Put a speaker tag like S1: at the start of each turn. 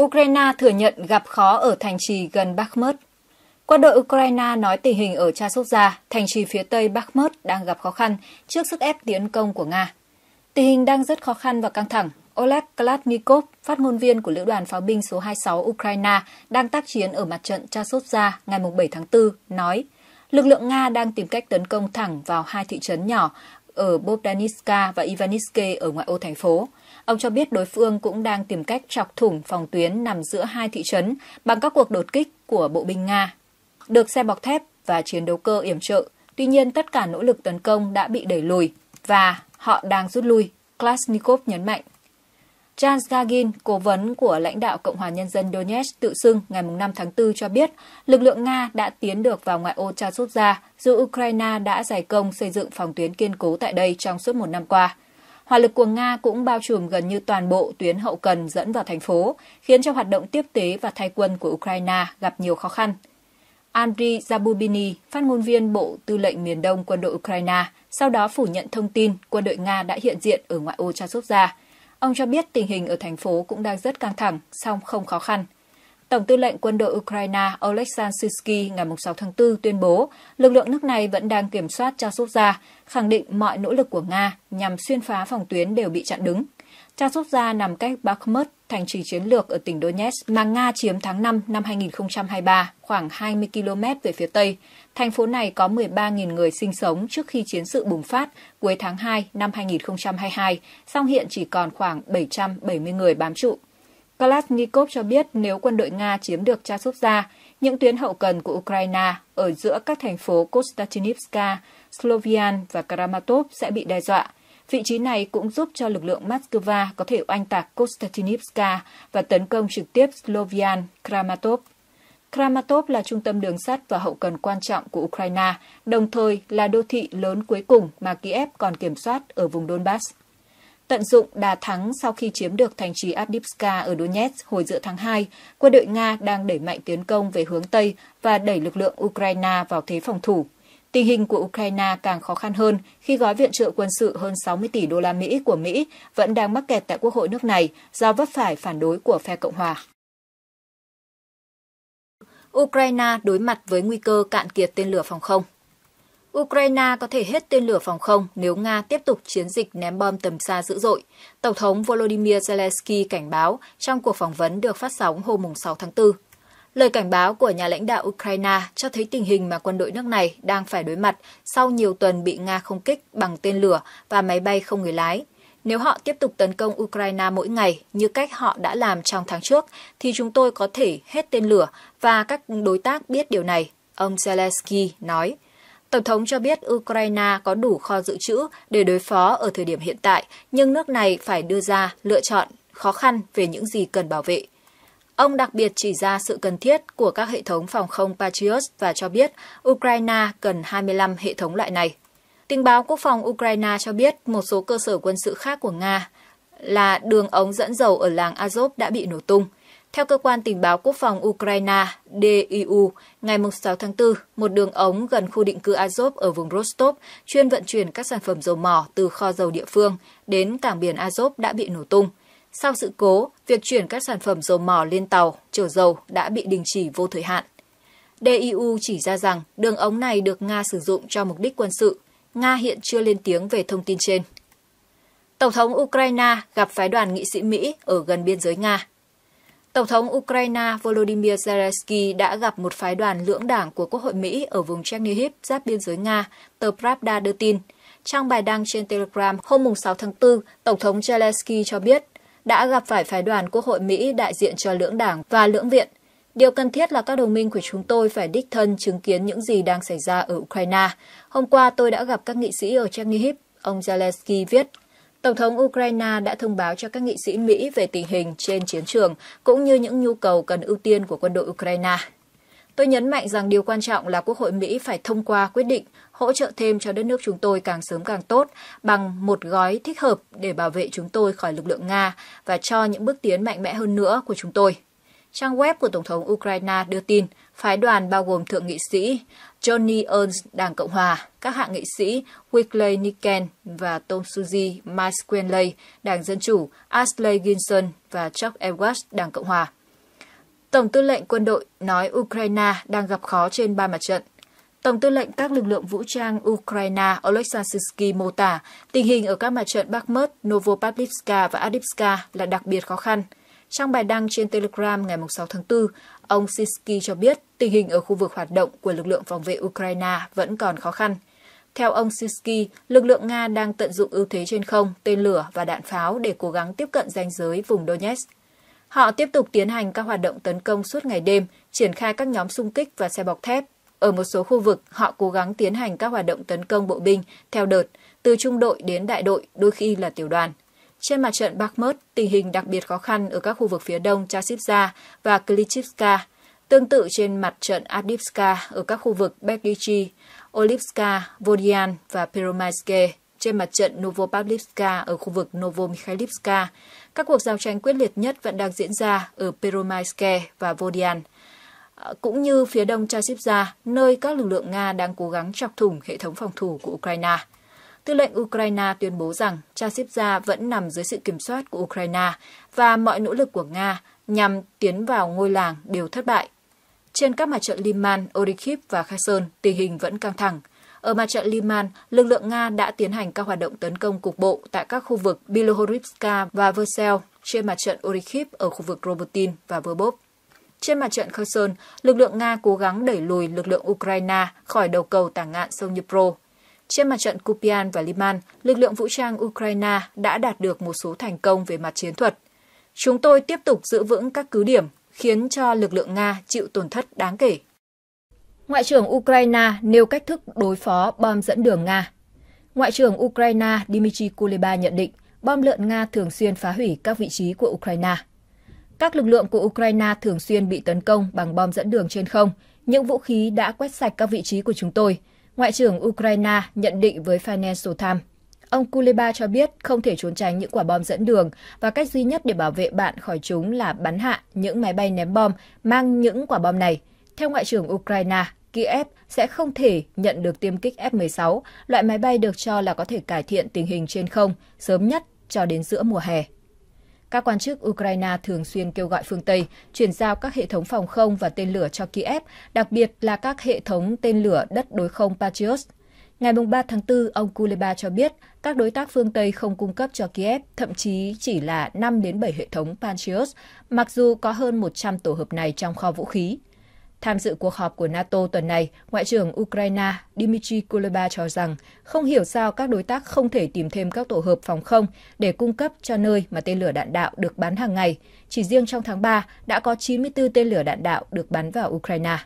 S1: Ukraine thừa nhận gặp khó ở thành trì gần Bakhmut. Quân đội Ukraine nói tình hình ở Chasovia, thành trì phía tây Bakhmut đang gặp khó khăn trước sức ép tiến công của Nga. Tình hình đang rất khó khăn và căng thẳng. Oleg Kalashnikov, phát ngôn viên của lữ đoàn pháo binh số 26 Ukraine đang tác chiến ở mặt trận Chasovia ngày 7 tháng 4, nói lực lượng Nga đang tìm cách tấn công thẳng vào hai thị trấn nhỏ ở Bobdaniska và Ivaniske ở ngoại ô thành phố. Ông cho biết đối phương cũng đang tìm cách chọc thủng phòng tuyến nằm giữa hai thị trấn bằng các cuộc đột kích của bộ binh Nga. Được xe bọc thép và chiến đấu cơ yểm trợ, tuy nhiên tất cả nỗ lực tấn công đã bị đẩy lùi và họ đang rút lui, Klasnikov nhấn mạnh. Jan Gagin, cố vấn của lãnh đạo Cộng hòa Nhân dân Donetsk tự xưng ngày 5 tháng 4 cho biết lực lượng Nga đã tiến được vào ngoại ô Chasovia, dù Ukraine đã giải công xây dựng phòng tuyến kiên cố tại đây trong suốt một năm qua. Hỏa lực của Nga cũng bao trùm gần như toàn bộ tuyến hậu cần dẫn vào thành phố, khiến cho hoạt động tiếp tế và thay quân của Ukraine gặp nhiều khó khăn. Andriy Zabubini, phát ngôn viên Bộ Tư lệnh miền Đông quân đội Ukraine, sau đó phủ nhận thông tin quân đội Nga đã hiện diện ở ngoại ô Chasovka. Ông cho biết tình hình ở thành phố cũng đang rất căng thẳng, song không khó khăn – Tổng tư lệnh quân đội Ukraine Oleksandr Sisky ngày 6 tháng 4 tuyên bố lực lượng nước này vẫn đang kiểm soát Chasovia, khẳng định mọi nỗ lực của Nga nhằm xuyên phá phòng tuyến đều bị chặn đứng. Chasovia nằm cách Bakhmut, thành trì chiến lược ở tỉnh Donetsk mà Nga chiếm tháng 5 năm 2023, khoảng 20 km về phía Tây. Thành phố này có 13.000 người sinh sống trước khi chiến sự bùng phát cuối tháng 2 năm 2022, song hiện chỉ còn khoảng 770 người bám trụ. Kalashnikov cho biết nếu quân đội Nga chiếm được Chasovia, những tuyến hậu cần của Ukraine ở giữa các thành phố Konstantinivka, Slovian và Karamatov sẽ bị đe dọa. Vị trí này cũng giúp cho lực lượng Moscow có thể oanh tạc Konstantinivka và tấn công trực tiếp Slovian, Kramatov. Kramatov là trung tâm đường sắt và hậu cần quan trọng của Ukraine, đồng thời là đô thị lớn cuối cùng mà Kiev còn kiểm soát ở vùng Donbass. Tận dụng đà thắng sau khi chiếm được thành trì Avdiivka ở Donetsk hồi giữa tháng 2, quân đội Nga đang đẩy mạnh tiến công về hướng Tây và đẩy lực lượng Ukraine vào thế phòng thủ. Tình hình của Ukraine càng khó khăn hơn khi gói viện trợ quân sự hơn 60 tỷ đô la Mỹ của Mỹ vẫn đang mắc kẹt tại Quốc hội nước này do vấp phải phản đối của phe Cộng hòa. Ukraine đối mặt với nguy cơ cạn kiệt tên lửa phòng không. Ukraine có thể hết tên lửa phòng không nếu Nga tiếp tục chiến dịch ném bom tầm xa dữ dội. Tổng thống Volodymyr Zelensky cảnh báo trong cuộc phỏng vấn được phát sóng hôm 6 tháng 4. Lời cảnh báo của nhà lãnh đạo Ukraine cho thấy tình hình mà quân đội nước này đang phải đối mặt sau nhiều tuần bị Nga không kích bằng tên lửa và máy bay không người lái. Nếu họ tiếp tục tấn công Ukraine mỗi ngày như cách họ đã làm trong tháng trước, thì chúng tôi có thể hết tên lửa và các đối tác biết điều này, ông Zelensky nói. Tổng thống cho biết Ukraine có đủ kho dự trữ để đối phó ở thời điểm hiện tại, nhưng nước này phải đưa ra lựa chọn khó khăn về những gì cần bảo vệ. Ông đặc biệt chỉ ra sự cần thiết của các hệ thống phòng không Patriot và cho biết Ukraine cần 25 hệ thống loại này. Tình báo quốc phòng Ukraine cho biết một số cơ sở quân sự khác của Nga là đường ống dẫn dầu ở làng Azov đã bị nổ tung. Theo cơ quan tình báo quốc phòng Ukraine DIU, ngày 6 tháng 4, một đường ống gần khu định cư Azov ở vùng Rostov chuyên vận chuyển các sản phẩm dầu mỏ từ kho dầu địa phương đến cảng biển Azov đã bị nổ tung. Sau sự cố, việc chuyển các sản phẩm dầu mỏ lên tàu chở dầu đã bị đình chỉ vô thời hạn. DIU chỉ ra rằng đường ống này được Nga sử dụng cho mục đích quân sự. Nga hiện chưa lên tiếng về thông tin trên. Tổng thống Ukraine gặp phái đoàn nghị sĩ Mỹ ở gần biên giới Nga Tổng thống Ukraine Volodymyr Zelensky đã gặp một phái đoàn lưỡng đảng của Quốc hội Mỹ ở vùng Chernihiv giáp biên giới Nga, tờ Pravda đưa tin. Trong bài đăng trên Telegram hôm 6 tháng 4, Tổng thống Zelensky cho biết đã gặp phải phái đoàn Quốc hội Mỹ đại diện cho lưỡng đảng và lưỡng viện. Điều cần thiết là các đồng minh của chúng tôi phải đích thân chứng kiến những gì đang xảy ra ở Ukraine. Hôm qua tôi đã gặp các nghị sĩ ở Chernihiv, ông Zelensky viết Tổng thống Ukraine đã thông báo cho các nghị sĩ Mỹ về tình hình trên chiến trường cũng như những nhu cầu cần ưu tiên của quân đội Ukraine. Tôi nhấn mạnh rằng điều quan trọng là Quốc hội Mỹ phải thông qua quyết định hỗ trợ thêm cho đất nước chúng tôi càng sớm càng tốt bằng một gói thích hợp để bảo vệ chúng tôi khỏi lực lượng Nga và cho những bước tiến mạnh mẽ hơn nữa của chúng tôi. Trang web của Tổng thống Ukraine đưa tin Phái đoàn bao gồm thượng nghị sĩ Johnny Ernst Đảng Cộng Hòa, các hạ nghị sĩ Wickley Niken và Tom Suzy Mike Quinley Đảng Dân Chủ, Ashley Ginson và Chuck Edwards Đảng Cộng Hòa. Tổng tư lệnh quân đội nói Ukraine đang gặp khó trên ba mặt trận. Tổng tư lệnh các lực lượng vũ trang Ukraine Oleksandr Sisky mô tả tình hình ở các mặt trận Bakhmut, Novopavlivska và Adivska là đặc biệt khó khăn – trong bài đăng trên Telegram ngày 6 tháng 4, ông Sisky cho biết tình hình ở khu vực hoạt động của lực lượng phòng vệ Ukraine vẫn còn khó khăn. Theo ông Sisky, lực lượng Nga đang tận dụng ưu thế trên không, tên lửa và đạn pháo để cố gắng tiếp cận ranh giới vùng Donetsk. Họ tiếp tục tiến hành các hoạt động tấn công suốt ngày đêm, triển khai các nhóm xung kích và xe bọc thép. Ở một số khu vực, họ cố gắng tiến hành các hoạt động tấn công bộ binh theo đợt, từ trung đội đến đại đội, đôi khi là tiểu đoàn – trên mặt trận Bakhmut, tình hình đặc biệt khó khăn ở các khu vực phía đông Chasivka và Klichivka, tương tự trên mặt trận Avdiivka ở các khu vực Bekdichi, Olivska, Vodian và Peromaiske trên mặt trận Novopavlivska ở khu vực Novomikhailivska. Các cuộc giao tranh quyết liệt nhất vẫn đang diễn ra ở Peromaiske và Vodian, à, cũng như phía đông Chasivka, nơi các lực lượng Nga đang cố gắng chọc thủng hệ thống phòng thủ của Ukraine tư lệnh Ukraine tuyên bố rằng Chasiv-Gia vẫn nằm dưới sự kiểm soát của Ukraine và mọi nỗ lực của Nga nhằm tiến vào ngôi làng đều thất bại. Trên các mặt trận Liman, Orikhiv và Kherson, tình hình vẫn căng thẳng. Ở mặt trận Liman, lực lượng Nga đã tiến hành các hoạt động tấn công cục bộ tại các khu vực Bilohorivska và Versailles, trên mặt trận Orikhiv ở khu vực Robotin và Verbov. Trên mặt trận Kherson, lực lượng Nga cố gắng đẩy lùi lực lượng Ukraine khỏi đầu cầu tảng ngạn sông Dnipro trên mặt trận Kupian và Liman, lực lượng vũ trang Ukraine đã đạt được một số thành công về mặt chiến thuật. Chúng tôi tiếp tục giữ vững các cứ điểm, khiến cho lực lượng Nga chịu tổn thất đáng kể. Ngoại trưởng Ukraine nêu cách thức đối phó bom dẫn đường Nga. Ngoại trưởng Ukraine Dmitry Kuleba nhận định bom lợn Nga thường xuyên phá hủy các vị trí của Ukraine. Các lực lượng của Ukraine thường xuyên bị tấn công bằng bom dẫn đường trên không. Những vũ khí đã quét sạch các vị trí của chúng tôi – Ngoại trưởng Ukraine nhận định với Financial Times. Ông Kuleba cho biết không thể trốn tránh những quả bom dẫn đường và cách duy nhất để bảo vệ bạn khỏi chúng là bắn hạ những máy bay ném bom mang những quả bom này. Theo Ngoại trưởng Ukraine, Kiev sẽ không thể nhận được tiêm kích F-16, loại máy bay được cho là có thể cải thiện tình hình trên không sớm nhất cho đến giữa mùa hè. Các quan chức Ukraine thường xuyên kêu gọi phương Tây chuyển giao các hệ thống phòng không và tên lửa cho Kiev, đặc biệt là các hệ thống tên lửa đất đối không Patriot. Ngày 3 tháng 4, ông Kuleba cho biết các đối tác phương Tây không cung cấp cho Kiev, thậm chí chỉ là 5 đến 7 hệ thống Patriot, mặc dù có hơn 100 tổ hợp này trong kho vũ khí. Tham dự cuộc họp của NATO tuần này, Ngoại trưởng Ukraine Dmitry Kuleba cho rằng không hiểu sao các đối tác không thể tìm thêm các tổ hợp phòng không để cung cấp cho nơi mà tên lửa đạn đạo được bắn hàng ngày. Chỉ riêng trong tháng 3 đã có 94 tên lửa đạn đạo được bắn vào Ukraine.